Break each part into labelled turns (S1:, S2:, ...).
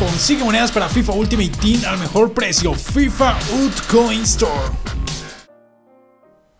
S1: Consigue monedas para FIFA Ultimate Team al mejor precio. FIFA Ut Coin Store.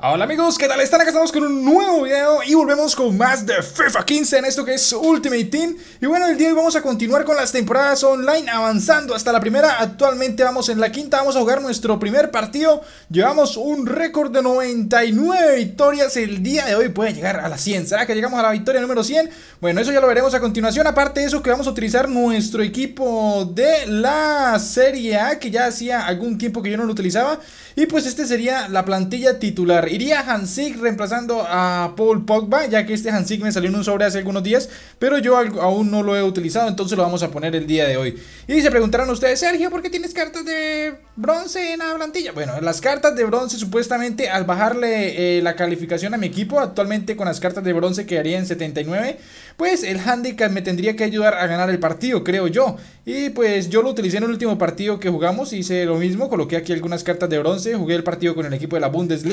S1: Hola amigos, ¿qué tal están? Acá estamos con un nuevo video y volvemos con más de FIFA 15 en esto que es Ultimate Team Y bueno, el día de hoy vamos a continuar con las temporadas online avanzando hasta la primera Actualmente vamos en la quinta, vamos a jugar nuestro primer partido Llevamos un récord de 99 victorias, el día de hoy puede llegar a la 100 ¿Será que llegamos a la victoria número 100? Bueno, eso ya lo veremos a continuación Aparte de eso que vamos a utilizar nuestro equipo de la Serie A Que ya hacía algún tiempo que yo no lo utilizaba Y pues este sería la plantilla titular Iría Hansik reemplazando a Paul Pogba, ya que este Hansik me salió en un sobre hace algunos días, pero yo aún no lo he utilizado, entonces lo vamos a poner el día de hoy. Y se preguntarán ustedes, Sergio, ¿por qué tienes cartas de bronce en la plantilla? Bueno, las cartas de bronce supuestamente al bajarle eh, la calificación a mi equipo, actualmente con las cartas de bronce quedaría en 79, pues el handicap me tendría que ayudar a ganar el partido, creo yo. Y pues yo lo utilicé en el último partido que jugamos, hice lo mismo, coloqué aquí algunas cartas de bronce, jugué el partido con el equipo de la Bundesliga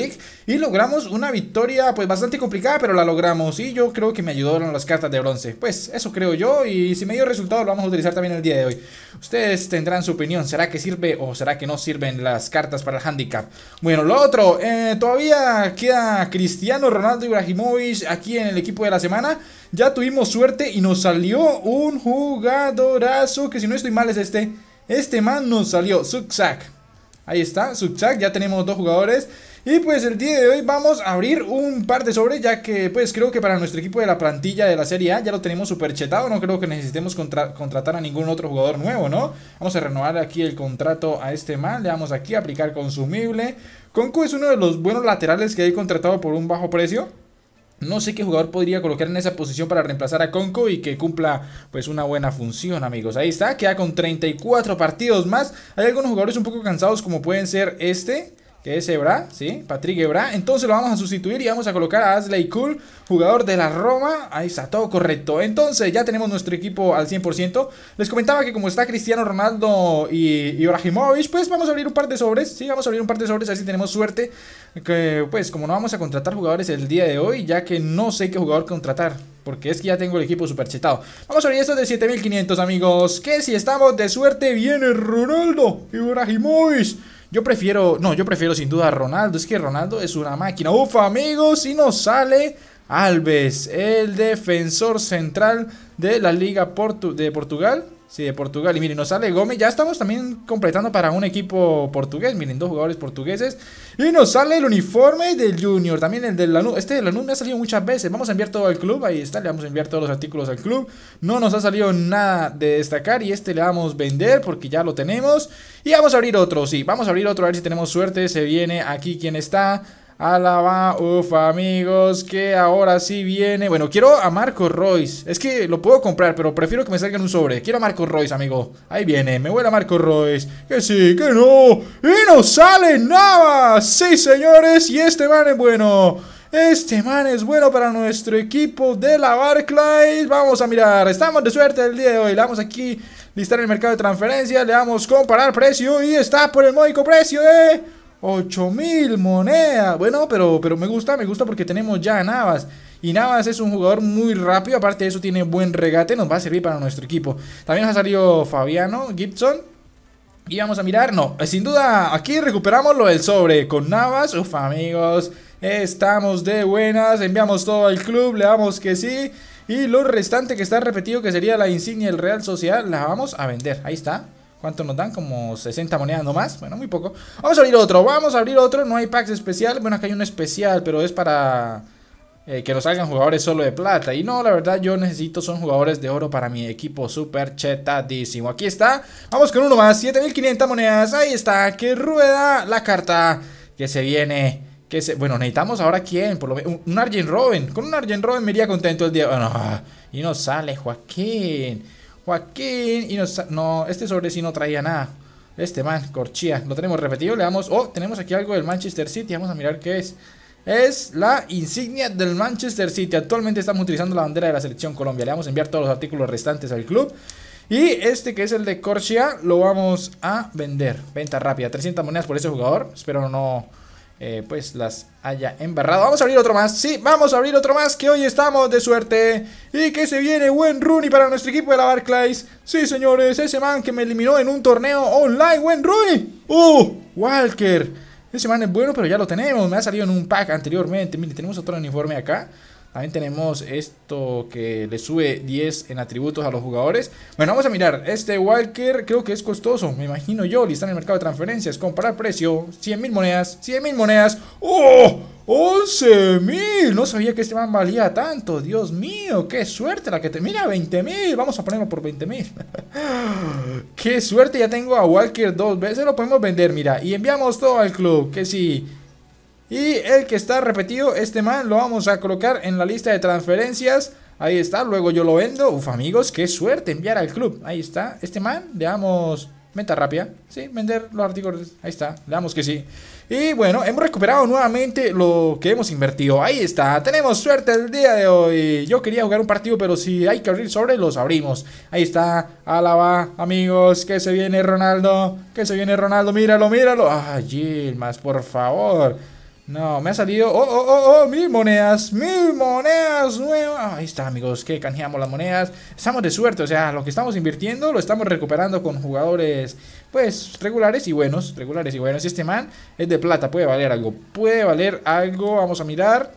S1: y logramos una victoria pues bastante complicada, pero la logramos. Y yo creo que me ayudaron las cartas de bronce. Pues eso creo yo. Y si me dio resultado, lo vamos a utilizar también el día de hoy. Ustedes tendrán su opinión. ¿Será que sirve o será que no sirven las cartas para el handicap? Bueno, lo otro. Eh, todavía queda Cristiano Ronaldo Ibrahimovic aquí en el equipo de la semana. Ya tuvimos suerte y nos salió un jugadorazo. Que si no estoy mal es este. Este man nos salió. Zuxac Ahí está, Subchak, ya tenemos dos jugadores. Y pues el día de hoy vamos a abrir un par de sobres, ya que pues creo que para nuestro equipo de la plantilla de la Serie A ya lo tenemos super chetado. No creo que necesitemos contratar a ningún otro jugador nuevo, ¿no? Vamos a renovar aquí el contrato a este man. Le damos aquí a aplicar consumible. Conco es uno de los buenos laterales que hay contratado por un bajo precio. No sé qué jugador podría colocar en esa posición para reemplazar a Conco y que cumpla pues una buena función, amigos. Ahí está, queda con 34 partidos más. Hay algunos jugadores un poco cansados como pueden ser este, que es Ebra, ¿sí? Patrick Ebra. Entonces lo vamos a sustituir y vamos a colocar a Asley Cool, jugador de la Roma. Ahí está, todo correcto. Entonces ya tenemos nuestro equipo al 100%. Les comentaba que como está Cristiano Ronaldo y, Ibrahimovic, pues vamos a abrir un par de sobres, ¿sí? Vamos a abrir un par de sobres, así si tenemos suerte. Que pues como no vamos a contratar jugadores el día de hoy, ya que no sé qué jugador contratar. Porque es que ya tengo el equipo super Vamos a abrir esto de 7500, amigos. Que si estamos de suerte, viene Ronaldo y Ibrahimovic. Yo prefiero, no, yo prefiero sin duda a Ronaldo. Es que Ronaldo es una máquina. Ufa, amigos, y nos sale Alves, el defensor central de la Liga de Portugal. Sí, de Portugal. Y miren, nos sale Gómez. Ya estamos también completando para un equipo portugués. Miren, dos jugadores portugueses. Y nos sale el uniforme del Junior. También el del Lanús. Este del Lanús me ha salido muchas veces. Vamos a enviar todo al club. Ahí está, le vamos a enviar todos los artículos al club. No nos ha salido nada de destacar. Y este le vamos a vender porque ya lo tenemos. Y vamos a abrir otro. Sí, vamos a abrir otro. A ver si tenemos suerte. Se viene aquí quien está. Alaba, uff amigos, que ahora sí viene. Bueno, quiero a Marco Royce. Es que lo puedo comprar, pero prefiero que me salgan un sobre. Quiero a Marco Royce, amigo. Ahí viene, me huele a Marco Royce. Que sí, que no. Y no sale nada. Sí, señores, y este man es bueno. Este man es bueno para nuestro equipo de la Barclays. Vamos a mirar. Estamos de suerte el día de hoy. Le damos aquí listar el mercado de transferencias. Le damos comparar precio. Y está por el módico precio eh. 8000 monedas. Bueno, pero, pero me gusta, me gusta porque tenemos ya Navas. Y Navas es un jugador muy rápido. Aparte de eso, tiene buen regate. Nos va a servir para nuestro equipo. También nos ha salido Fabiano Gibson. Y vamos a mirar, no, eh, sin duda aquí recuperamos lo del sobre con Navas, uf amigos, estamos de buenas, enviamos todo al club, le damos que sí y lo restante que está repetido que sería la insignia del Real Sociedad la vamos a vender, ahí está, ¿Cuánto nos dan? Como 60 monedas nomás. Bueno, muy poco. Vamos a abrir otro. Vamos a abrir otro. No hay packs especial. Bueno, acá hay un especial, pero es para eh, que nos salgan jugadores solo de plata. Y no, la verdad, yo necesito son jugadores de oro para mi equipo super chetadísimo. Aquí está. Vamos con uno más. 7500 monedas. Ahí está. Que rueda la carta que se viene. Que se... Bueno, necesitamos ahora quién. Por lo menos un Arjen Robin. Con un Arjen Robin me iría contento el día. y no sale, Joaquín. Joaquín. Y no, este sobre sí no traía nada. Este man, Corchia Lo tenemos repetido. Le damos. Oh, tenemos aquí algo del Manchester City. Vamos a mirar qué es. Es la insignia del Manchester City. Actualmente estamos utilizando la bandera de la selección Colombia. Le vamos a enviar todos los artículos restantes al club. Y este que es el de Corchia lo vamos a vender. Venta rápida. 300 monedas por ese jugador. Espero no eh, pues las haya embarrado. Vamos a abrir otro más. Sí, vamos a abrir otro más. Que hoy estamos de suerte. Y que se viene buen Rooney para nuestro equipo de la Barclays. Sí, señores. Ese man que me eliminó en un torneo online. Buen Rooney. ¡Uh! Walker. Ese man es bueno, pero ya lo tenemos. Me ha salido en un pack anteriormente. Mire, tenemos otro uniforme acá. También tenemos esto que le sube 10 en atributos a los jugadores. Bueno, vamos a mirar. Este Walker creo que es costoso, me imagino yo. Lista en el mercado de transferencias. Comparar precio. 100 mil monedas. 100 mil monedas. ¡Oh! 11.000 No sabía que este man valía tanto. Dios mío, qué suerte la que te. Mira, 20 Vamos a ponerlo por 20.000 mil. qué suerte. Ya tengo a Walker dos veces. Lo podemos vender, mira. Y enviamos todo al club. Que si. Sí y el que está repetido, este man, lo vamos a colocar en la lista de transferencias. Ahí está, luego yo lo vendo. Uf, amigos, qué suerte enviar al club. Ahí está, este man, le damos meta rápida. Sí, vender los artículos. Ahí está, le damos que sí. Y bueno, hemos recuperado nuevamente lo que hemos invertido. Ahí está, tenemos suerte el día de hoy. Yo quería jugar un partido, pero si hay que abrir sobre, los abrimos. Ahí está, alaba amigos, que se viene Ronaldo, que se viene Ronaldo, míralo, míralo. Ay, Gilmas, por favor. No, me ha salido... ¡Oh, oh, oh, oh! mil monedas! ¡Mil monedas nuevas! Ah, ahí está, amigos, que canjeamos las monedas. Estamos de suerte, o sea, lo que estamos invirtiendo lo estamos recuperando con jugadores, pues, regulares y buenos. Regulares y buenos. Este man es de plata, puede valer algo. Puede valer algo, vamos a mirar.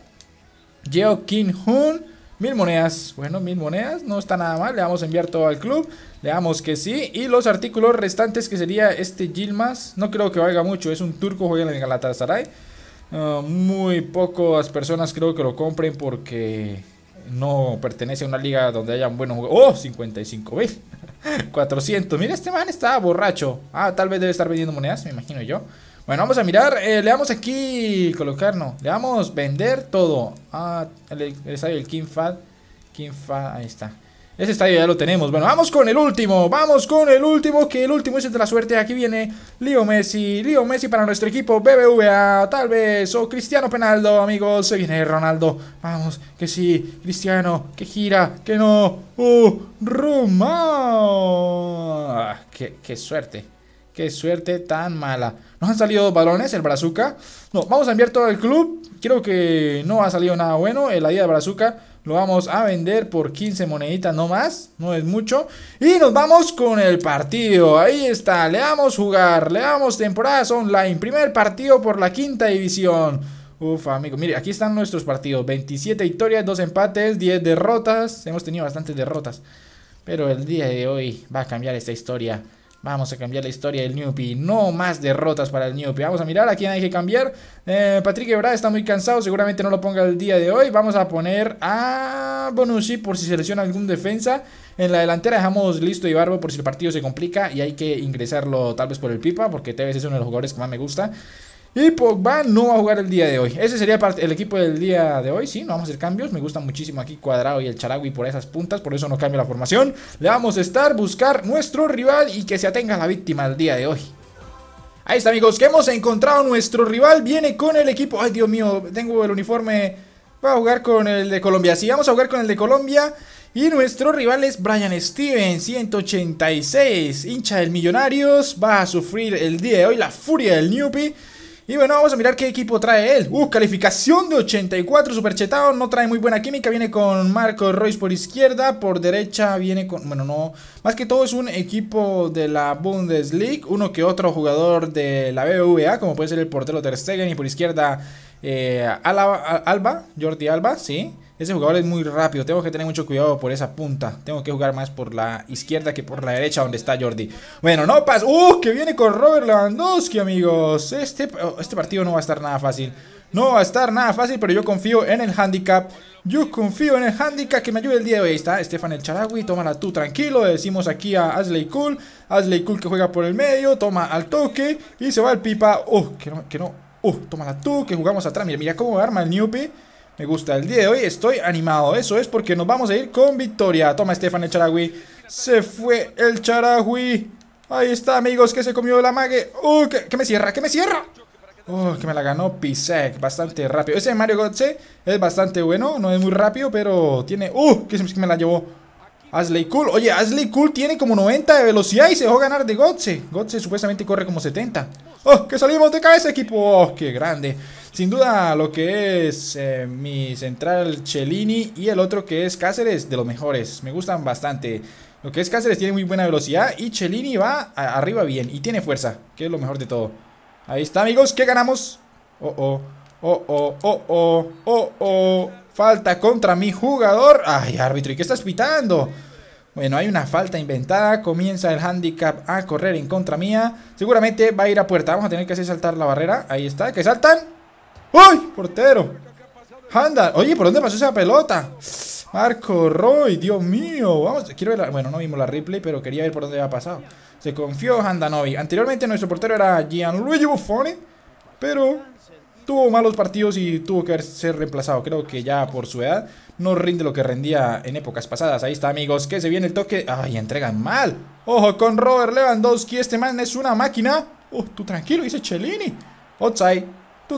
S1: Yeo King Hun. Mil monedas, bueno, mil monedas, no está nada mal, le vamos a enviar todo al club, le damos que sí, y los artículos restantes que sería este Gilmas, no creo que valga mucho, es un turco, juega en el Galatasaray, Ah, muy pocas personas creo que lo compren porque no pertenece a una liga donde un buenos jugadores. ¡Oh! 55 mil. 400. Mira, este man está borracho. Ah, tal vez debe estar vendiendo monedas, me imagino yo. Bueno, vamos a mirar. Eh, le damos aquí Colocarnos, Le damos vender todo. Ah, le sale el King Fad King Fad ahí está. Ese estadio ya lo tenemos. Bueno, vamos con el último. Vamos con el último, que el último es de la suerte. Aquí viene Leo Messi. Leo Messi para nuestro equipo BBVA, tal vez. O oh, Cristiano Penaldo, amigos. Se viene Ronaldo. Vamos, que sí. Cristiano, que gira, que no. ¡Oh, uh, Roma! Qué, suerte. Qué suerte tan mala. Nos han salido dos balones, el Brazuca. No, vamos a enviar todo el club. Creo que no ha salido nada bueno. El día de Brazuca. Lo vamos a vender por 15 moneditas no más. No es mucho. Y nos vamos con el partido. Ahí está. Le damos jugar. Le damos temporadas online. Primer partido por la quinta división. Uf, amigo. Mire, aquí están nuestros partidos. 27 victorias, 2 empates, 10 derrotas. Hemos tenido bastantes derrotas. Pero el día de hoy va a cambiar esta historia. Vamos a cambiar la historia del Newpy. No más derrotas para el Newpy. Vamos a mirar a quién hay que cambiar. Eh, Patrick Ebrard está muy cansado. Seguramente no lo ponga el día de hoy. Vamos a poner a Bonucci por si selecciona algún defensa. En la delantera dejamos listo y barbo por si el partido se complica y hay que ingresarlo tal vez por el Pipa, porque Tevez es uno de los jugadores que más me gusta. Y Pogba no va a jugar el día de hoy. Ese sería el equipo del día de hoy. Sí, no vamos a hacer cambios. Me gusta muchísimo aquí Cuadrado y el Charagui por esas puntas. Por eso no cambio la formación. Le vamos a estar buscar nuestro rival y que se atenga a la víctima el día de hoy. Ahí está, amigos, que hemos encontrado nuestro rival. Viene con el equipo. Ay, Dios mío, tengo el uniforme. Va a jugar con el de Colombia. Sí, vamos a jugar con el de Colombia. Y nuestro rival es Brian Stevens, 186. Hincha del Millonarios. Va a sufrir el día de hoy la furia del Newbie. Y bueno, vamos a mirar qué equipo trae él. Uh, calificación de 84, super chetado. No trae muy buena química. Viene con Marco Royce por izquierda. Por derecha viene con. Bueno, no. Más que todo es un equipo de la Bundesliga. Uno que otro jugador de la BBVA, como puede ser el portero Ter Stegen. Y por izquierda, eh, Alba, Jordi Alba, sí. Ese jugador es muy rápido. Tengo que tener mucho cuidado por esa punta. Tengo que jugar más por la izquierda que por la derecha donde está Jordi. Bueno, no pasa. ¡Uh! Que viene con Robert Lewandowski, amigos. Este, oh, este partido no va a estar nada fácil. No va a estar nada fácil, pero yo confío en el handicap. Yo confío en el handicap que me ayude el día de hoy. Ahí está Estefan El Charagui, tómala tú tranquilo. decimos aquí a Asley Cool. Asley Cool que juega por el medio, toma al toque y se va el pipa. ¡Uh! Que no, que no. ¡Uh! Tómala tú que jugamos atrás. Mira, mira cómo arma el newbie. Me gusta, el día de hoy estoy animado. Eso es porque nos vamos a ir con victoria. Toma, Estefan, el Se fue el charagui. Ahí está, amigos, que se comió la mague. ¡Uh! Que, me cierra, que me cierra. Oh, que me la ganó Pisek, bastante rápido. Ese Mario Gotze es bastante bueno, no es muy rápido, pero tiene... ¡Uh! Que me la llevó Asley Cool. Oye, Asley Cool tiene como 90 de velocidad y se dejó ganar de Gotze. Gotze supuestamente corre como 70. ¡Oh! Que salimos de cabeza ese equipo. ¡Oh! ¡Qué grande! Sin duda, lo que es eh, mi central Cellini y el otro que es Cáceres, de los mejores. Me gustan bastante. Lo que es Cáceres tiene muy buena velocidad y Cellini va arriba bien y tiene fuerza, que es lo mejor de todo. Ahí está, amigos, ¿qué ganamos? Oh, oh, oh, oh, oh, oh, oh, oh. Falta contra mi jugador. Ay, árbitro, ¿y qué estás pitando? Bueno, hay una falta inventada. Comienza el handicap a correr en contra mía. Seguramente va a ir a puerta. Vamos a tener que hacer saltar la barrera. Ahí está, que saltan. ¡Uy! Portero. Anda. Oye, ¿por dónde pasó esa pelota? Marco Roy, Dios mío. Vamos, quiero ver Bueno, no vimos la replay, pero quería ver por dónde había pasado. Se confió Handanovi. Anteriormente nuestro portero era Gianluigi Buffoni pero tuvo malos partidos y tuvo que ser reemplazado. Creo que ya por su edad no rinde lo que rendía en épocas pasadas. Ahí está, amigos, que se viene el toque. Ay, entregan mal. Ojo con Robert Lewandowski, este man es una máquina. Oh, tú tranquilo, dice Cellini. Otsai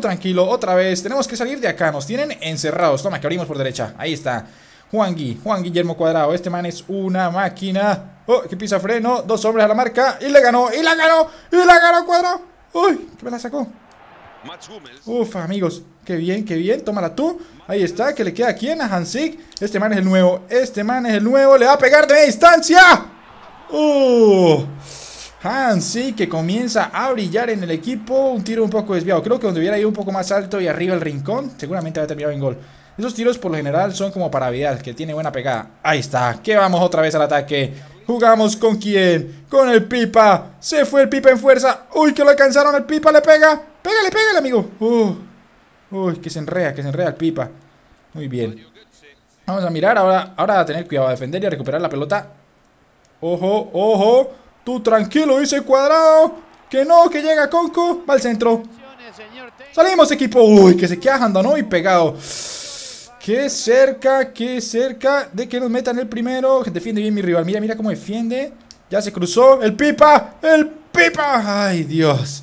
S1: tranquilo, otra vez. Tenemos que salir de acá. Nos tienen encerrados. Toma, que abrimos por derecha. Ahí está. Juan Juan Guillermo Cuadrado. Este man es una máquina. Oh, que pisa freno. Dos hombres a la marca. Y le ganó, y la ganó, y la ganó Cuadrado. Uy, que me la sacó. Uf, amigos. Qué bien, qué bien. Tómala tú. Ahí está, que le queda a quién, a Hansik. Este man es el nuevo. Este man es el nuevo. Le va a pegar de distancia. Uh sí, que comienza a brillar en el equipo. Un tiro un poco desviado. Creo que donde hubiera ido un poco más alto y arriba el rincón, seguramente había terminado en gol. Esos tiros por lo general son como para Vidal, que tiene buena pegada. Ahí está, que vamos otra vez al ataque. Jugamos con quién? Con el Pipa. Se fue el Pipa en fuerza. Uy, que lo alcanzaron. El Pipa le pega. Pégale, pégale, amigo. Uy, que se enrea, que se enrea el Pipa. Muy bien. Vamos a mirar ahora, ahora a tener cuidado, a defender y a recuperar la pelota. Ojo, ojo. Tú tranquilo, dice Cuadrado. Que no, que llega Conco. Va al centro. Salimos, equipo. Uy, que se queda y pegado. Qué cerca, qué cerca de que nos metan el primero. que Defiende bien mi rival. Mira, mira cómo defiende. Ya se cruzó. ¡El Pipa! ¡El Pipa! ¡Ay, Dios!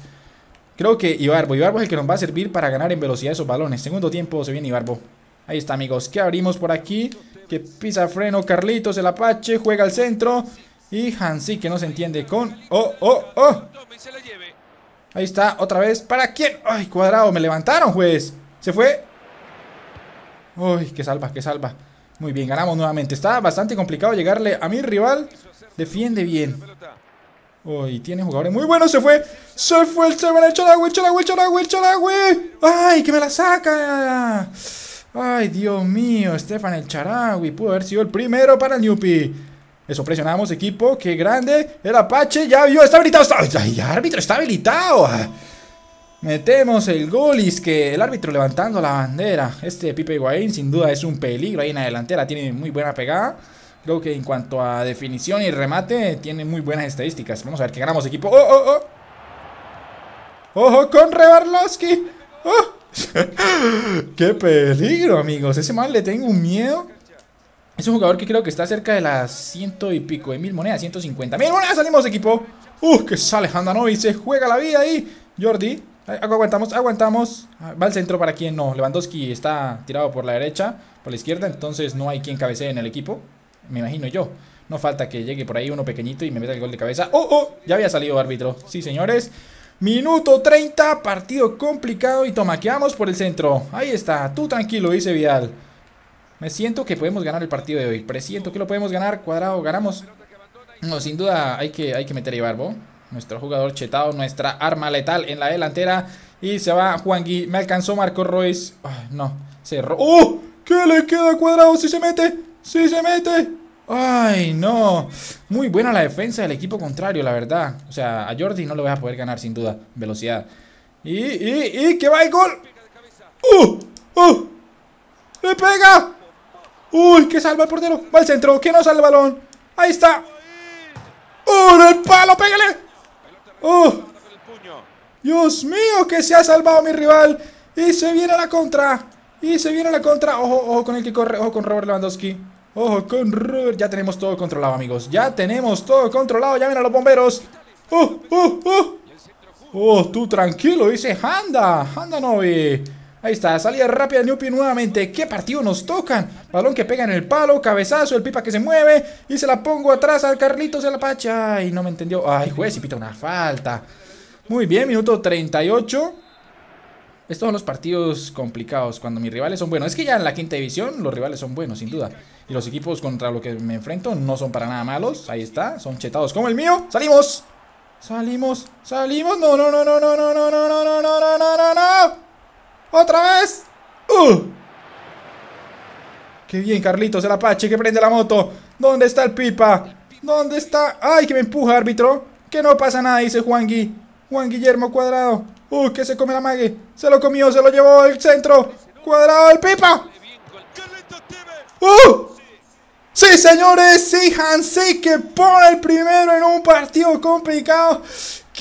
S1: Creo que Ibarbo. Ibarbo es el que nos va a servir para ganar en velocidad esos balones. Segundo tiempo se viene Ibarbo. Ahí está, amigos. ¿Qué abrimos por aquí? Que pisa freno Carlitos, el Apache. Juega al centro. Y Hansi que no se entiende con... ¡Oh, oh, oh! Ahí está, otra vez. ¿Para quién? ¡Ay, cuadrado! Me levantaron, juez. Se fue. ¡Uy, qué salva, qué salva! Muy bien, ganamos nuevamente. Está bastante complicado llegarle a mi rival. Defiende bien. Uy, tiene jugadores muy buenos. Se fue. Se fue el El Chalagüe, el Chalagüe, el Chalagüe, ¡Ay, que me la saca! Ay, Dios mío, Estefan el Charagüe pudo haber sido el primero para el Newpi. Eso, presionamos, equipo. Qué grande. El Apache ya vio. Está habilitado. Ay, árbitro, está habilitado. Metemos el gol y es que el árbitro levantando la bandera. Este Pipe Higuaín sin duda es un peligro ahí en la delantera. Tiene muy buena pegada. Creo que en cuanto a definición y remate tiene muy buenas estadísticas. Vamos a ver que ganamos equipo. ¡Oh, oh, oh! ¡Ojo con Rebarloski ¡Oh! ¡Qué peligro, amigos! Ese mal le tengo un miedo. Es un jugador que creo que está cerca de las ciento y pico de mil monedas, 150 mil monedas. Salimos, equipo. Uh, que sale y se juega la vida ahí. Jordi, eh, aguantamos, aguantamos. Ah, va al centro para quien no. Lewandowski está tirado por la derecha, por la izquierda, entonces no hay quien cabecee en el equipo. Me imagino yo. No falta que llegue por ahí uno pequeñito y me meta el gol de cabeza. ¡Oh, oh! Ya había salido árbitro. Sí, señores. Minuto 30, partido complicado y tomaqueamos por el centro. Ahí está, tú tranquilo, dice Vidal. Me siento que podemos ganar el partido de hoy. Presiento que lo podemos ganar. Cuadrado, ganamos. No, sin duda hay que, hay que meter a Ibarbo. Nuestro jugador chetado, nuestra arma letal en la delantera. Y se va Juan Gui. Me alcanzó Marco Royce. no, cerró. ¡Oh! ¡Uh! ¿Qué le queda cuadrado? ¡Si se mete! ¡Si se mete! ¡Ay, no! Muy buena la defensa del equipo contrario, la verdad. O sea, a Jordi no lo voy a poder ganar sin duda. Velocidad. Y, y, y, que va el gol. ¡Uh! ¡Uh! ¡Le pega! ¡Uy! ¡Que salva el portero! ¡Va al centro! ¡Que no sale el balón! ¡Ahí está! ¡Uno ¡Oh, el palo! ¡Pégale! ¡Oh! ¡Dios mío! ¡Que se ha salvado mi rival! ¡Y se viene a la contra! ¡Y se viene a la contra! ¡Ojo, ojo con el que corre! ¡Ojo con Robert Lewandowski! ¡Ojo con Robert! Ya tenemos todo controlado, amigos. Ya tenemos todo controlado. ya ven a los bomberos. ¡Oh, oh, oh! ¡Oh, tú tranquilo! Dice Handa. anda, Novi Ahí está, salida rápida de Newpi nuevamente. ¿Qué partido nos tocan? Balón que pega en el palo, cabezazo, el pipa que se mueve. Y se la pongo atrás al Carlitos de la Pacha. Ay, no me entendió. Ay, juez, y pita una falta. Muy bien, minuto 38. Estos son los partidos complicados cuando mis rivales son buenos. Es que ya en la quinta división los rivales son buenos, sin duda. Y los equipos contra los que me enfrento no son para nada malos. Ahí está, son chetados como el mío. ¡Salimos! ¡Salimos! ¡Salimos! ¡No, no, no, no, no, no, no, no, no, no, no, no, no! ¡Otra vez! ¡Uh! ¡Qué bien, Carlitos, el Apache que prende la moto! ¿Dónde está el Pipa? ¿Dónde está? ¡Ay, que me empuja, árbitro! Que no pasa nada, dice Juan Gui. Juan Guillermo Cuadrado. ¡Uh, que se come la mague! ¡Se lo comió, se lo llevó al centro! ¡Cuadrado, el Pipa! ¡Uh! Sí, señores, sí, Hansi que pone el primero en un partido complicado.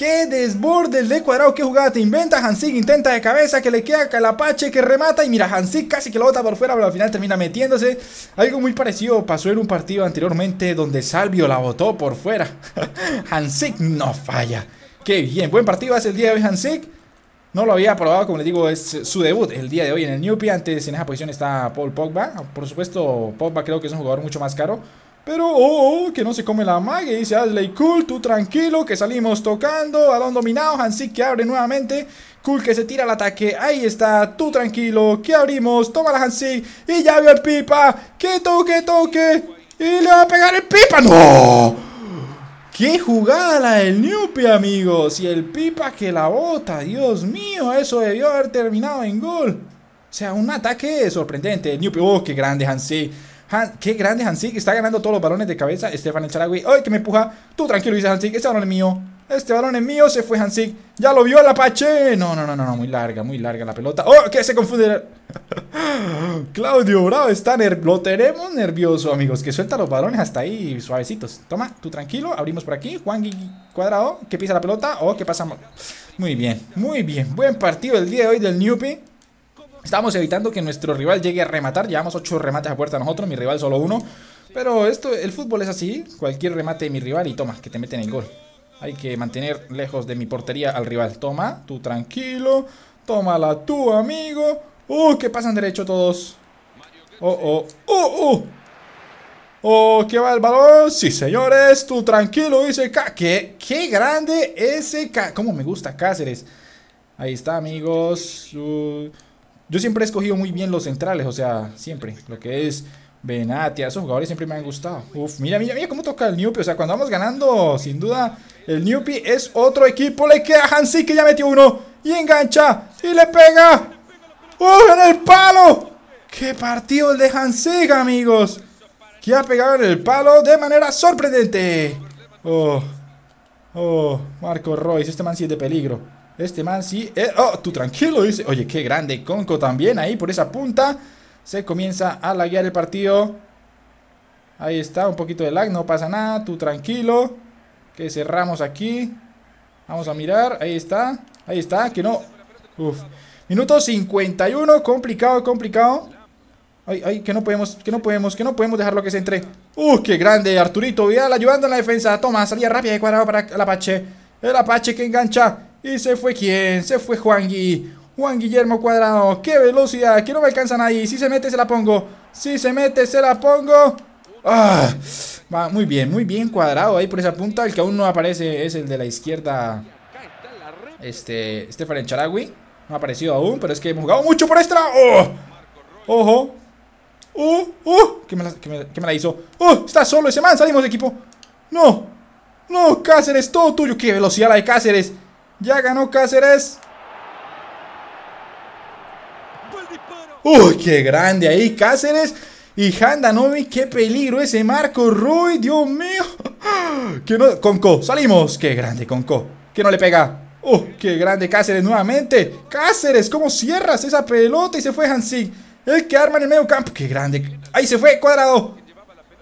S1: ¡Qué desbordes de cuadrado! ¡Qué jugada te inventa! Hansig intenta de cabeza, que le queda Calapache, que remata. Y mira, Hansik casi que lo bota por fuera, pero al final termina metiéndose. Algo muy parecido pasó en un partido anteriormente donde Salvio la botó por fuera. Hansik no falla. ¡Qué bien! Buen partido hace el día de hoy Hansik No lo había probado, como les digo, es su debut el día de hoy en el Newpie. Antes en esa posición está Paul Pogba. Por supuesto, Pogba creo que es un jugador mucho más caro. Pero, oh, oh, que no se come la Y dice Ashley Cool, tú tranquilo, que salimos tocando. balón dominado, Hansi que abre nuevamente. Cool que se tira al ataque, ahí está, tú tranquilo, que abrimos, toma la Hansi y ya vio el pipa, que toque, toque, y le va a pegar el pipa, ¡no! ¡Qué jugada la del Newpie, amigos! Y el pipa que la bota, Dios mío, eso debió haber terminado en gol. O sea, un ataque sorprendente, el ¡oh, qué grande Hansi! qué grande Hansik, está ganando todos los balones de cabeza. Estefan el Charagüey, ¡ay, que me empuja! Tú tranquilo, dice Hansik, este balón es mío. Este balón es mío, se fue Hansik. Ya lo vio el Apache. No, no, no, no, no, muy larga, muy larga la pelota. ¡Oh, que se confunde! Claudio Bravo está nervioso. Lo tenemos nervioso, amigos. Que suelta los balones hasta ahí, suavecitos. Toma, tú tranquilo. Abrimos por aquí. Juan Cuadrado, que pisa la pelota. Oh, que pasa. Muy bien, muy bien. Buen partido el día de hoy del Newbie. Estamos evitando que nuestro rival llegue a rematar. Llevamos ocho remates a puerta nosotros, mi rival solo uno. Pero esto, el fútbol es así. Cualquier remate de mi rival y toma, que te meten en gol. Hay que mantener lejos de mi portería al rival. Toma, tú tranquilo. Tómala tú, amigo. ¡Uh! Que pasan derecho todos. ¡Oh, oh! ¡Oh, oh! ¡Oh, qué va el balón! ¡Sí, señores! ¡Tú tranquilo! Dice K. ¡Qué, qué grande ese K! ¡Cómo me gusta Cáceres! Ahí está, amigos. Yo siempre he escogido muy bien los centrales, o sea, siempre. Lo que es Benatia, esos jugadores siempre me han gustado. Uf, mira, mira, mira cómo toca el new O sea, cuando vamos ganando, sin duda, el Newpi es otro equipo. Le queda Hansi que ya metió uno. Y engancha. Y le pega. ¡Uf, en el palo! ¡Qué partido el de Hansi, amigos! Que ha pegado en el palo de manera sorprendente. Oh, oh, Marco Royce, este man sí es de peligro. Este man sí. Eh, ¡Oh! ¡Tú tranquilo! Dice. Oye, qué grande. Conco también ahí por esa punta. Se comienza a laguear el partido. Ahí está, un poquito de lag, no pasa nada. Tú tranquilo. Que cerramos aquí. Vamos a mirar. Ahí está. Ahí está. Que no. Uf. Minuto 51. Complicado, complicado. Ay, ay, que no podemos, que no podemos, que no podemos dejarlo que se entre. Uf, qué grande! Arturito Vidal ayudando en la defensa. Toma, salía rápido de cuadrado para el Apache. El Apache que engancha. Y se fue quién? Se fue Juan Gui. Juan Guillermo Cuadrado. ¡Qué velocidad! Que no me alcanzan ahí. Si se mete, se la pongo. Si se mete, se la pongo. ¡Ah! Va muy bien, muy bien cuadrado ahí por esa punta. El que aún no aparece es el de la izquierda. Este, Estefan Charagui. No ha aparecido aún, pero es que hemos jugado mucho por extra. ¡Oh! ¡Ojo! ¡Uh! uh. ¿Qué me, la, hizo? ¡Uh! Está solo ese man. Salimos de equipo. ¡No! ¡No! Cáceres, todo tuyo. ¡Qué velocidad la de Cáceres! Ya ganó Cáceres. Uy, qué grande ahí Cáceres. Y Handanovic, qué peligro ese Marco Rui, Dios mío. Que no, Conco, salimos. Qué grande, Conco. Que no le pega. ¡Oh, qué grande Cáceres nuevamente! ¡Cáceres, cómo cierras esa pelota! Y se fue Hansi El que arma en el medio campo. ¡Qué grande! ¡Ahí se fue! ¡Cuadrado!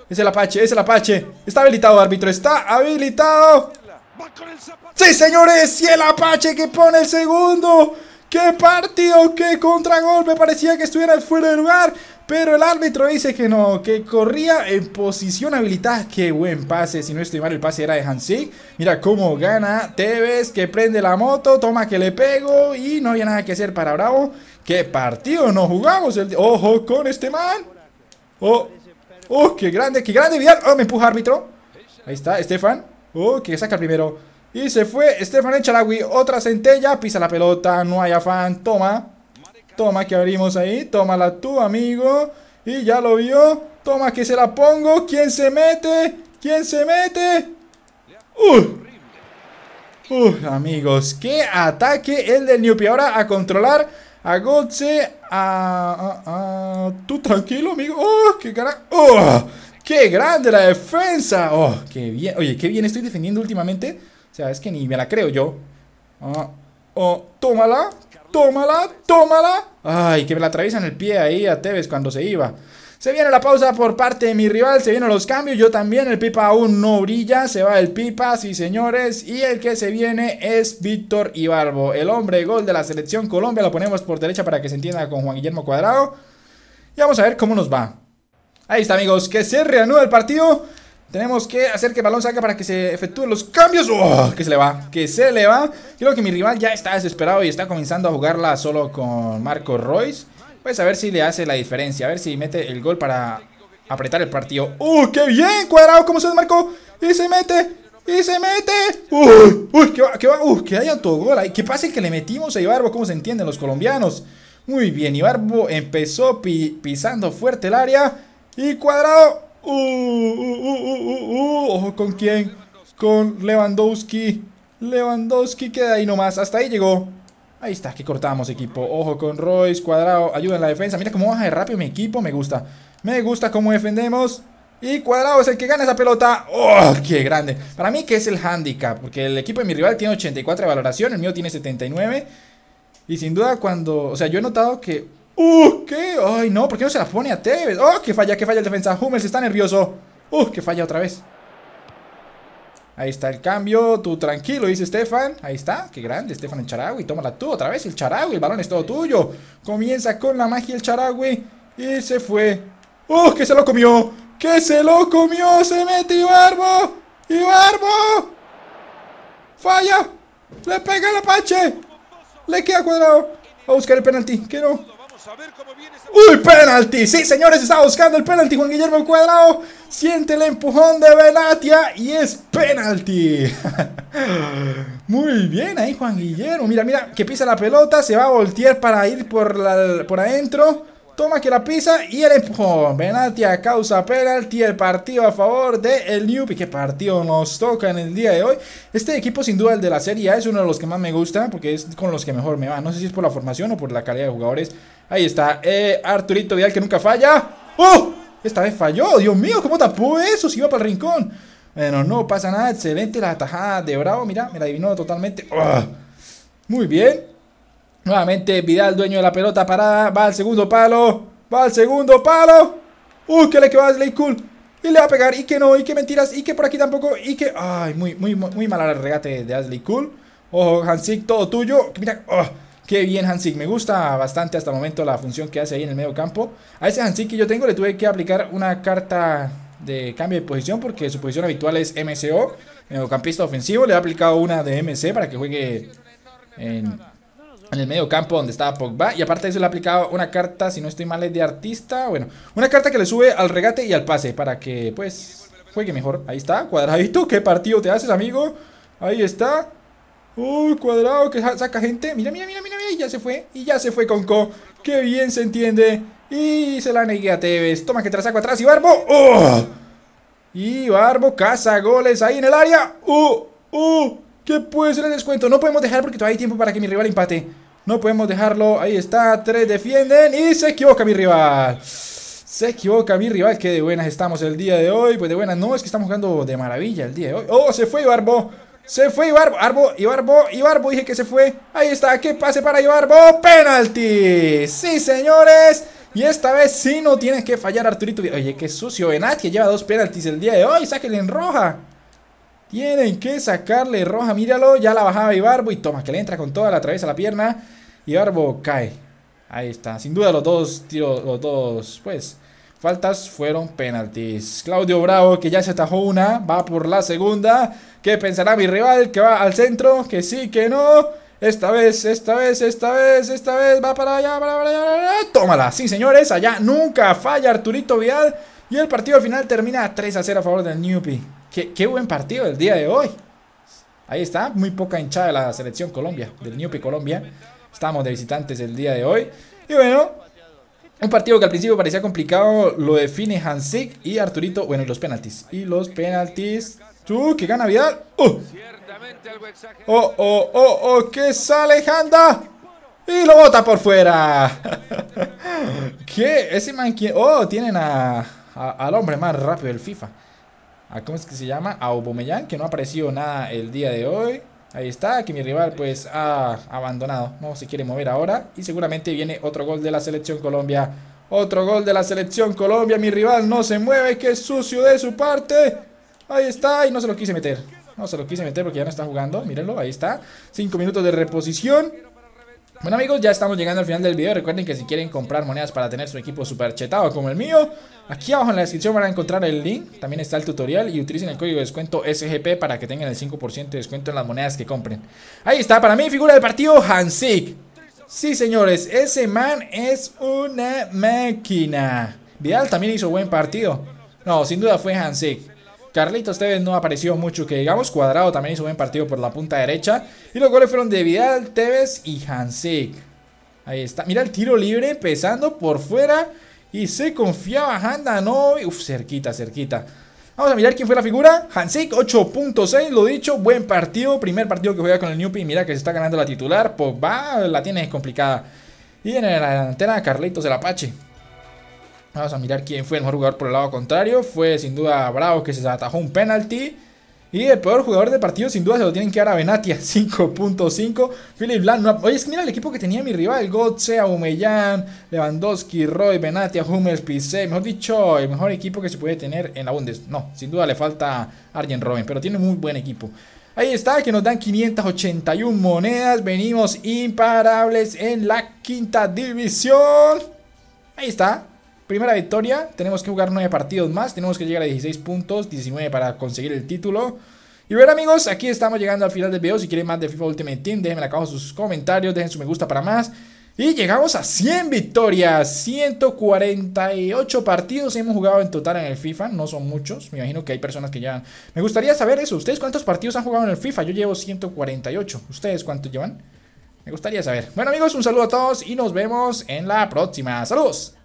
S1: Es el Apache, es el Apache. Está habilitado, árbitro. Está habilitado. Sí, señores, y el Apache que pone el segundo. ¡Qué partido! ¡Qué contragolpe! Parecía que estuviera fuera de lugar. Pero el árbitro dice que no, que corría en posición habilitada. ¡Qué buen pase! Si no estoy mal, el pase era de Hansi. Mira cómo gana Tevez, que prende la moto, toma que le pego y no había nada que hacer para Bravo. ¡Qué partido! ¡No jugamos! El... ¡Ojo con este man! ¡Oh! ¡Oh! ¡Qué grande! ¡Qué grande! ¡Vidal! ¡Oh! Me empuja árbitro. Ahí está, Estefan. Oh, que saca el primero. Y se fue Stefan Echarawi. Otra centella. Pisa la pelota. No hay afán. Toma. Toma que abrimos ahí. Tómala tú, amigo. Y ya lo vio. Toma que se la pongo. ¿Quién se mete? ¿Quién se mete? Uh. Uh, amigos. Qué ataque el del Newpi. Ahora a controlar a Gotze. A, a, Tú tranquilo, amigo. ¡Oh, qué carajo! ¡Oh! ¡Qué grande la defensa! ¡Oh, qué bien! Oye, qué bien estoy defendiendo últimamente. O sea, es que ni me la creo yo. Oh, oh, tómala, tómala, tómala. Ay, que me la atraviesan el pie ahí a Tevez cuando se iba. Se viene la pausa por parte de mi rival, se vienen los cambios, yo también, el Pipa aún no brilla, se va el Pipa, sí señores, y el que se viene es Víctor Ibarbo, el hombre gol de la selección Colombia, lo ponemos por derecha para que se entienda con Juan Guillermo Cuadrado, y vamos a ver cómo nos va. Ahí está, amigos, que se reanuda el partido. Tenemos que hacer que el balón salga para que se efectúen los cambios. Que se le va, que se le va. Creo que mi rival ya está desesperado y está comenzando a jugarla solo con Marco Royce. Pues a ver si le hace la diferencia. A ver si mete el gol para apretar el partido. ¡Uh, qué bien! Cuadrado, ¿cómo se desmarcó? Y se mete, y se mete. ¡Uy! ¡Uy! ¡Qué va! ¡Qué va! ¡Uy! ¡Uh, ¡Que hay gol! ¡Qué pase que le metimos a Ibarbo! ¿Cómo se entienden los colombianos? Muy bien, Ibarbo empezó pisando fuerte el área. Y cuadrado. Uh, uh, uh, Ojo con quién. Con Lewandowski. Lewandowski queda ahí nomás. Hasta ahí llegó. Ahí está, que cortamos equipo. Ojo con Royce, cuadrado. Ayuda en la defensa. Mira cómo baja de rápido mi equipo. Me gusta. Me gusta cómo defendemos. Y Cuadrado es el que gana esa pelota. ¡Oh, qué grande! Para mí que es el handicap, porque el equipo de mi rival tiene 84 de valoración, el mío tiene 79. Y sin duda cuando... O sea, yo he notado que ¡Uh! ¿Qué? ¡Ay, no! ¿Por qué no se la pone a Tevez? ¡Oh! ¡Que falla! ¡Que falla el defensa! se está nervioso. ¡Uh! ¡Que falla otra vez! Ahí está el cambio. Tú tranquilo, dice Stefan. Ahí está. Qué grande, Stefan, el Charagüe. Tómala tú otra vez. El Charagüe, el balón es todo tuyo. Comienza con la magia el Charagüe. Y se fue. ¡Uh! ¡Que se lo comió! ¡Que se lo comió! ¡Se mete Ibarbo! ¡Ibarbo! ¡Falla! ¡Le pega el Apache! ¡Le queda cuadrado! a buscar el penalti. ¡Que no! ¡Uy, penalti! Sí, señores, está buscando el penalti Juan Guillermo Cuadrado. Siente el empujón de Benatia y es penalti. Muy bien ahí Juan Guillermo. Mira, mira, que pisa la pelota, se va a voltear para ir por, por adentro. Toma que la pisa y el empujón. Venati a causa penalti. El partido a favor de el Newbie. ¿Qué partido nos toca en el día de hoy? Este equipo, sin duda, el de la Serie A, es uno de los que más me gusta porque es con los que mejor me va. No sé si es por la formación o por la calidad de jugadores. Ahí está eh, Arturito Vidal que nunca falla. ¡Oh! Esta vez falló. Dios mío, ¿cómo tapó eso? Si iba para el rincón. Bueno, no pasa nada. Excelente la tajada de Bravo. Mira, me la adivinó totalmente. ¡Ah! Muy bien. Nuevamente Vidal, dueño de la pelota parada. Va al segundo palo. Va al segundo palo. Uy, que le quedó a Asley Cool. Y le va a pegar. Y que no. Y que mentiras. Y que por aquí tampoco. Y que. Ay, muy, muy, muy mal el regate de Ashley Cool. Ojo, Hansik, todo tuyo. Mira. Oh, qué bien, Hansik. Me gusta bastante hasta el momento la función que hace ahí en el medio campo. A ese Hansik que yo tengo le tuve que aplicar una carta de cambio de posición porque su posición habitual es MCO, mediocampista ofensivo. Le he aplicado una de MC para que juegue en en el medio campo donde estaba Pogba. Y aparte de eso le ha aplicado una carta, si no estoy mal, es de artista. Bueno, una carta que le sube al regate y al pase para que, pues, juegue mejor. Ahí está, cuadradito. ¿Qué partido te haces, amigo? Ahí está. Uy, cuadrado que saca gente. Mira, mira, mira, mira, mira. Y ya se fue. Y ya se fue con Ko, Qué bien se entiende. Y se la negué a Tevez. Toma que te atrás. Y Barbo. ¡Oh! Y Barbo caza goles ahí en el área. ¡Uh! ¡Uh! ¿Qué puede ser el descuento? No podemos dejar porque todavía hay tiempo para que mi rival empate. No podemos dejarlo. Ahí está. Tres defienden. Y se equivoca mi rival. Se equivoca mi rival. Que de buenas estamos el día de hoy. Pues de buenas no. Es que estamos jugando de maravilla el día de hoy. Oh, se fue Ibarbo. Se fue Ibarbo. Arbo, Ibarbo, Ibarbo. Dije que se fue. Ahí está. Que pase para Ibarbo. Penalti. Sí, señores. Y esta vez sí no tiene que fallar Arturito. Oye, qué sucio. Benat que lleva dos penaltis el día de hoy. Sáquenle en roja. Tienen que sacarle roja, míralo. Ya la bajaba Ibarbo y toma, que le entra con toda la travesa a la pierna. Ibarbo cae. Ahí está. Sin duda los dos tiros, los dos, pues, faltas fueron penaltis. Claudio Bravo, que ya se atajó una, va por la segunda. ¿Qué pensará mi rival? Que va al centro, que sí, que no. Esta vez, esta vez, esta vez, esta vez, va para allá, para allá, para allá. Tómala. Sí, señores, allá nunca falla Arturito vial Y el partido final termina 3 a 0 a favor del Newpie. Qué, buen partido el día de hoy. Ahí está, muy poca hinchada de la selección Colombia, del Niupi Colombia. Estamos de visitantes el día de hoy. Y bueno, un partido que al principio parecía complicado, lo define Hansik y Arturito. Bueno, los penaltis. Y los penaltis. ¡Tú, que gana Vidal! Uh. ¡Oh! ¡Oh, oh, oh, oh! ¡Que sale Handa! Y lo bota por fuera. ¿Qué? Ese man... Oh, tienen a, al hombre más rápido del FIFA. ¿cómo es que se llama? A Aubameyang, que no ha aparecido nada el día de hoy. Ahí está, que mi rival pues ha abandonado, no se quiere mover ahora y seguramente viene otro gol de la selección Colombia. Otro gol de la selección Colombia, mi rival no se mueve, que sucio de su parte. Ahí está, y no se lo quise meter. No se lo quise meter porque ya no está jugando, mírenlo, ahí está. Cinco minutos de reposición. Bueno amigos, ya estamos llegando al final del video. Recuerden que si quieren comprar monedas para tener su equipo super chetado como el mío, aquí abajo en la descripción van a encontrar el link. También está el tutorial y utilicen el código de descuento SGP para que tengan el 5% de descuento en las monedas que compren. Ahí está, para mí figura del partido Hansik. Sí señores, ese man es una máquina. Vidal también hizo buen partido. No, sin duda fue Hansik. Carlitos Tevez no apareció mucho que digamos. Cuadrado también hizo buen partido por la punta derecha. Y los goles fueron de Vidal, Tevez y Hansik. Ahí está. Mira el tiro libre empezando por fuera. Y se confiaba Handa, no. Uf, cerquita, cerquita. Vamos a mirar quién fue la figura. Hansik 8.6, lo dicho, buen partido. Primer partido que juega con el y Mira que se está ganando la titular. va, la tiene complicada. Y en la delantera, Carlitos el Apache. Vamos a mirar quién fue el mejor jugador por el lado contrario. Fue sin duda Bravo que se atajó un penalti. Y el peor jugador del partido, sin duda, se lo tienen que dar a Benatia. 5.5. Philip oye, es que mira el equipo que tenía mi rival: Gotze, Aumellán, Lewandowski, Roy, Benatia, Hummels, Pise. Mejor dicho, el mejor equipo que se puede tener en la Bundes. No, sin duda le falta Arjen Robben, pero tiene muy buen equipo. Ahí está, que nos dan 581 monedas. Venimos imparables en la quinta división. Ahí está, Primera victoria, tenemos que jugar 9 partidos más, tenemos que llegar a 16 puntos, 19 para conseguir el título. Y bueno amigos, aquí estamos llegando al final del video, si quieren más de FIFA Ultimate Team, déjenme acá abajo sus comentarios, dejen su me gusta para más. Y llegamos a 100 victorias, 148 partidos hemos jugado en total en el FIFA, no son muchos, me imagino que hay personas que ya... Me gustaría saber eso, ¿ustedes cuántos partidos han jugado en el FIFA? Yo llevo 148, ¿ustedes cuántos llevan? Me gustaría saber. Bueno amigos, un saludo a todos y nos vemos en la próxima. ¡Saludos!